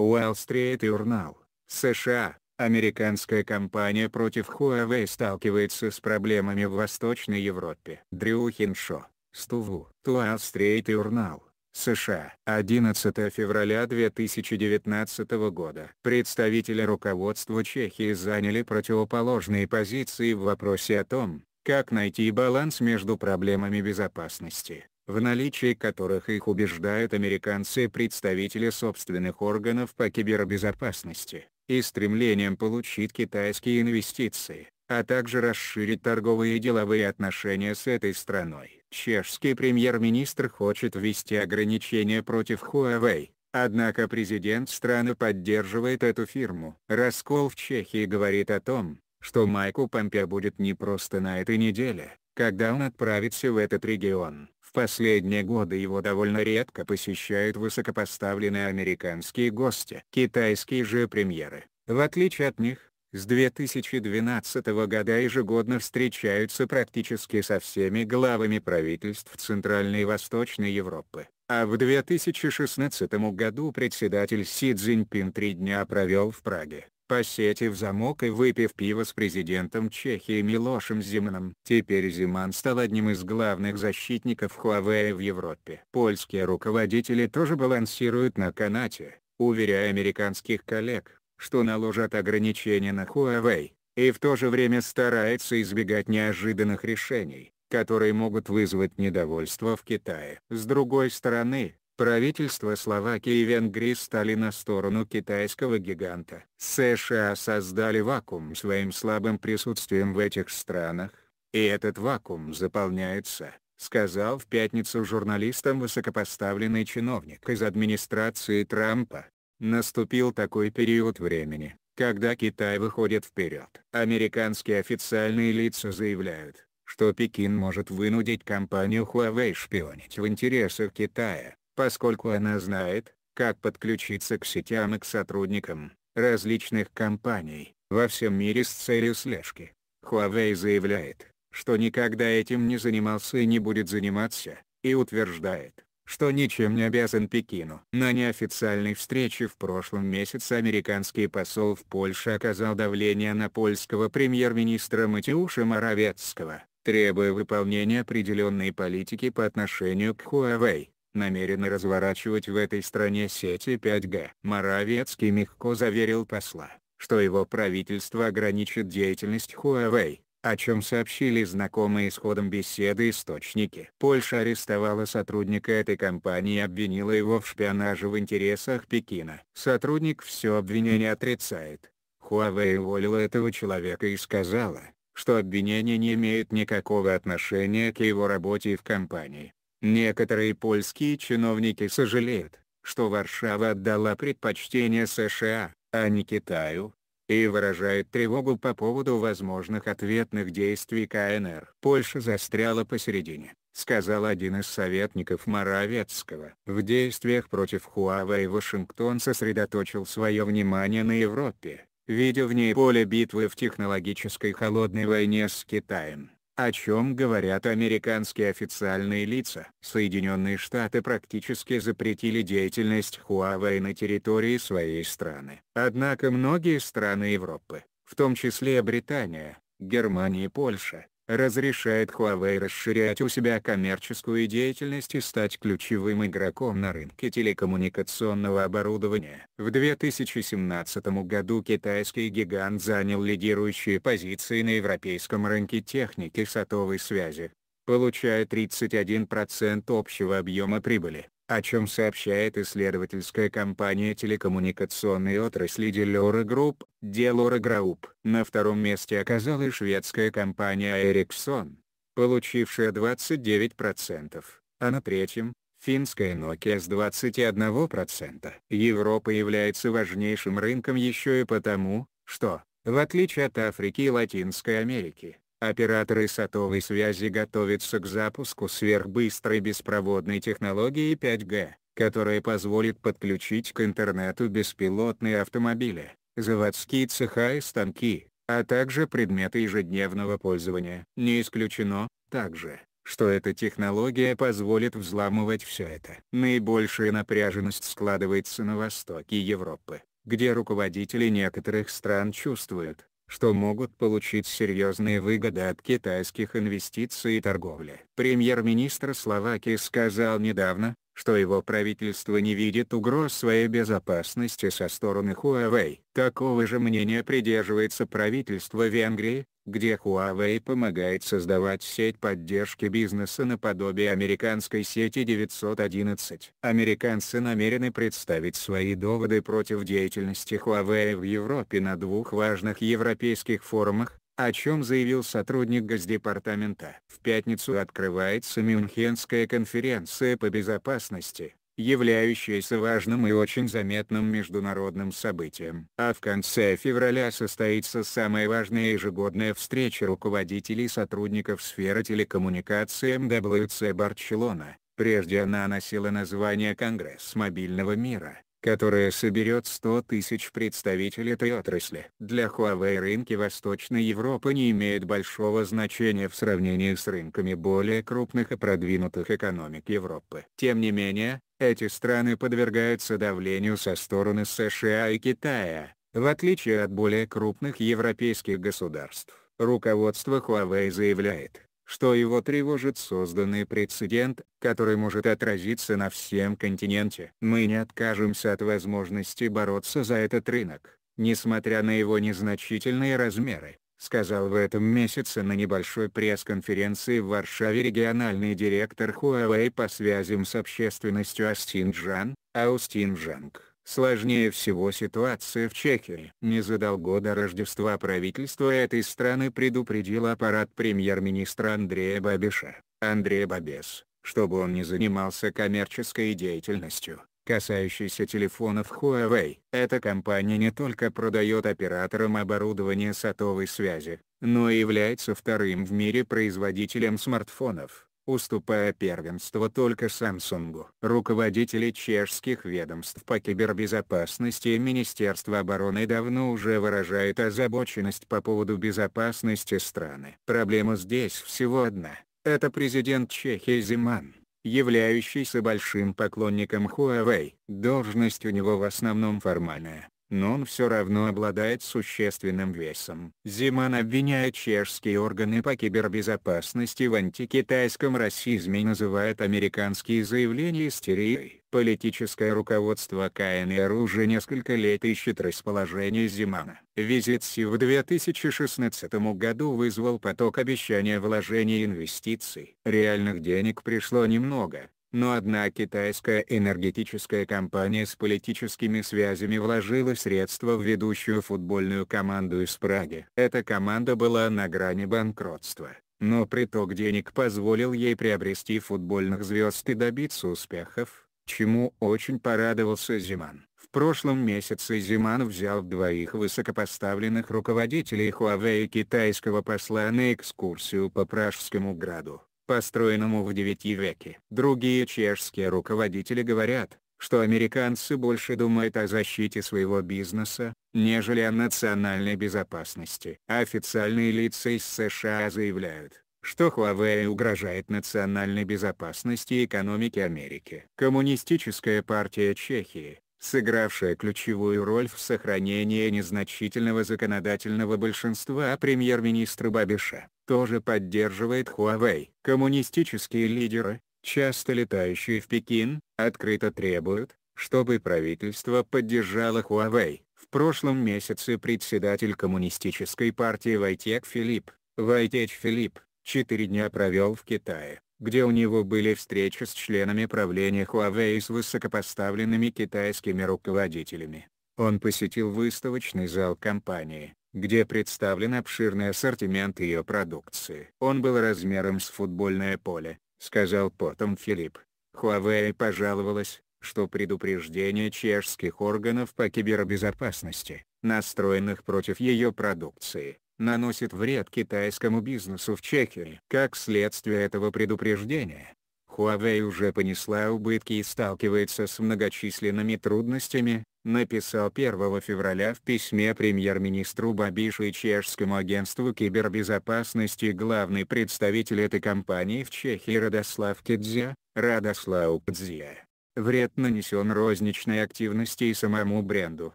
Уолл-стрит журнал, США, американская компания против Huawei сталкивается с проблемами в Восточной Европе. Дрю Хиншо, Стуву, Уолл-стрит журнал, США. 11 февраля 2019 года. Представители руководства Чехии заняли противоположные позиции в вопросе о том, как найти баланс между проблемами безопасности в наличии которых их убеждают американцы и представители собственных органов по кибербезопасности, и стремлением получить китайские инвестиции, а также расширить торговые и деловые отношения с этой страной. Чешский премьер-министр хочет ввести ограничения против Huawei, однако президент страны поддерживает эту фирму. Раскол в Чехии говорит о том, что Майку Помпео будет не просто на этой неделе, когда он отправится в этот регион последние годы его довольно редко посещают высокопоставленные американские гости. Китайские же премьеры, в отличие от них, с 2012 года ежегодно встречаются практически со всеми главами правительств Центральной и Восточной Европы. А в 2016 году председатель Си Цзиньпин три дня провел в Праге посетив замок и выпив пиво с президентом Чехии Милошем Зиманом. Теперь Зиман стал одним из главных защитников Huawei в Европе. Польские руководители тоже балансируют на канате, уверяя американских коллег, что наложат ограничения на Huawei, и в то же время стараются избегать неожиданных решений которые могут вызвать недовольство в Китае. С другой стороны, Правительства Словакии и Венгрии стали на сторону китайского гиганта. США создали вакуум своим слабым присутствием в этих странах, и этот вакуум заполняется, сказал в пятницу журналистам высокопоставленный чиновник из администрации Трампа. Наступил такой период времени, когда Китай выходит вперед. Американские официальные лица заявляют, что Пекин может вынудить компанию Huawei шпионить в интересах Китая, поскольку она знает, как подключиться к сетям и к сотрудникам различных компаний во всем мире с целью слежки. Huawei заявляет, что никогда этим не занимался и не будет заниматься, и утверждает, что ничем не обязан Пекину. На неофициальной встрече в прошлом месяце американский посол в Польше оказал давление на польского премьер-министра Матеуша Моровецкого, требуя выполнения определенной политики по отношению к Huawei намерены разворачивать в этой стране сети 5G. Моравецкий мягко заверил посла, что его правительство ограничит деятельность Huawei, о чем сообщили знакомые с ходом беседы источники. Польша арестовала сотрудника этой компании и обвинила его в шпионаже в интересах Пекина. Сотрудник все обвинение отрицает. Huawei уволила этого человека и сказала, что обвинение не имеет никакого отношения к его работе в компании. Некоторые польские чиновники сожалеют, что Варшава отдала предпочтение США, а не Китаю, и выражают тревогу по поводу возможных ответных действий КНР. Польша застряла посередине, сказал один из советников Моравецкого. В действиях против Хуавей Вашингтон сосредоточил свое внимание на Европе, видя в ней поле битвы в технологической холодной войне с Китаем о чем говорят американские официальные лица. Соединенные Штаты практически запретили деятельность Huawei на территории своей страны. Однако многие страны Европы, в том числе Британия, Германия и Польша, разрешает Huawei расширять у себя коммерческую деятельность и стать ключевым игроком на рынке телекоммуникационного оборудования. В 2017 году китайский гигант занял лидирующие позиции на европейском рынке техники сотовой связи, получая 31% общего объема прибыли о чем сообщает исследовательская компания телекоммуникационной отрасли Delora Group, Delora Group. На втором месте оказалась шведская компания Ericsson, получившая 29%, а на третьем – финская Nokia с 21%. Европа является важнейшим рынком еще и потому, что, в отличие от Африки и Латинской Америки, Операторы сотовой связи готовятся к запуску сверхбыстрой беспроводной технологии 5G, которая позволит подключить к интернету беспилотные автомобили, заводские цеха и станки, а также предметы ежедневного пользования. Не исключено, также, что эта технология позволит взламывать все это. Наибольшая напряженность складывается на востоке Европы, где руководители некоторых стран чувствуют, что могут получить серьезные выгоды от китайских инвестиций и торговли. Премьер-министр Словакии сказал недавно, что его правительство не видит угроз своей безопасности со стороны Huawei. Такого же мнения придерживается правительство Венгрии, где Huawei помогает создавать сеть поддержки бизнеса наподобие американской сети 911. Американцы намерены представить свои доводы против деятельности Huawei в Европе на двух важных европейских форумах, о чем заявил сотрудник Госдепартамента. В пятницу открывается Мюнхенская конференция по безопасности, являющееся важным и очень заметным международным событием. А в конце февраля состоится самая важная ежегодная встреча руководителей и сотрудников сферы телекоммуникации МВЦ Барчелона. Прежде она носила название «Конгресс мобильного мира» которая соберет 100 тысяч представителей этой отрасли. Для Huawei рынки Восточной Европы не имеют большого значения в сравнении с рынками более крупных и продвинутых экономик Европы. Тем не менее, эти страны подвергаются давлению со стороны США и Китая. В отличие от более крупных европейских государств, руководство Huawei заявляет, что его тревожит созданный прецедент, который может отразиться на всем континенте. Мы не откажемся от возможности бороться за этот рынок, несмотря на его незначительные размеры сказал в этом месяце на небольшой пресс-конференции в Варшаве региональный директор Huawei по связям с общественностью Астин Джан, Аустин Джанг. Сложнее всего ситуация в Чехии. Не задал года Рождества правительство этой страны предупредило аппарат премьер-министра Андрея Бабиша, (Андрея Бабес, чтобы он не занимался коммерческой деятельностью касающийся телефонов Huawei. Эта компания не только продает операторам оборудование сотовой связи, но и является вторым в мире производителем смартфонов, уступая первенство только Samsung. Руководители чешских ведомств по кибербезопасности и Министерства обороны давно уже выражают озабоченность по поводу безопасности страны. Проблема здесь всего одна. Это президент Чехии Зиман являющийся большим поклонником Huawei. Должность у него в основном формальная, но он все равно обладает существенным весом. Зиман обвиняет чешские органы по кибербезопасности в антикитайском расизме и называет американские заявления истерией. Политическое руководство КНР уже несколько лет ищет расположение Зимана. Визит Си в 2016 году вызвал поток обещания вложений и инвестиций. Реальных денег пришло немного, но одна китайская энергетическая компания с политическими связями вложила средства в ведущую футбольную команду из Праги. Эта команда была на грани банкротства, но приток денег позволил ей приобрести футбольных звезд и добиться успехов, чему очень порадовался Зиман. В прошлом месяце Зиман взял двоих высокопоставленных руководителей Huawei и китайского посла на экскурсию по Пражскому граду построенному в IX веке. Другие чешские руководители говорят, что американцы больше думают о защите своего бизнеса, нежели о национальной безопасности. Официальные лица из США заявляют, что Huawei угрожает национальной безопасности и экономике Америки. Коммунистическая партия Чехии, сыгравшая ключевую роль в сохранении незначительного законодательного большинства премьер-министра Бабиша, тоже поддерживает Huawei. Коммунистические лидеры, часто летающие в Пекин, открыто требуют, чтобы правительство поддержало Huawei. В прошлом месяце председатель коммунистической партии Вайтек Филипп, Вайтеч Филипп, четыре дня провел в Китае, где у него были встречи с членами правления Huawei и с высокопоставленными китайскими руководителями. Он посетил выставочный зал компании, где представлен обширный ассортимент ее продукции. Он был размером с футбольное поле, сказал потом Филипп. Huawei пожаловалась, что предупреждение чешских органов по кибербезопасности, настроенных против ее продукции, наносит вред китайскому бизнесу в Чехии. Как следствие этого предупреждения, Huawei уже понесла убытки и сталкивается с многочисленными трудностями, написал 1 февраля в письме премьер-министру Бабишу и чешскому агентству кибербезопасности главный представитель этой компании в Чехии Радослав Кедзя, Радослав Кедзя. Вред нанесен розничной активности и самому бренду.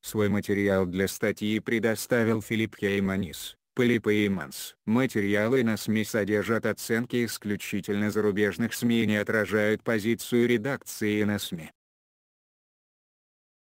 Свой материал для статьи предоставил Филипп Хейманис. Пылип и Материалы на СМИ содержат оценки исключительно зарубежных СМИ и не отражают позицию редакции на СМИ.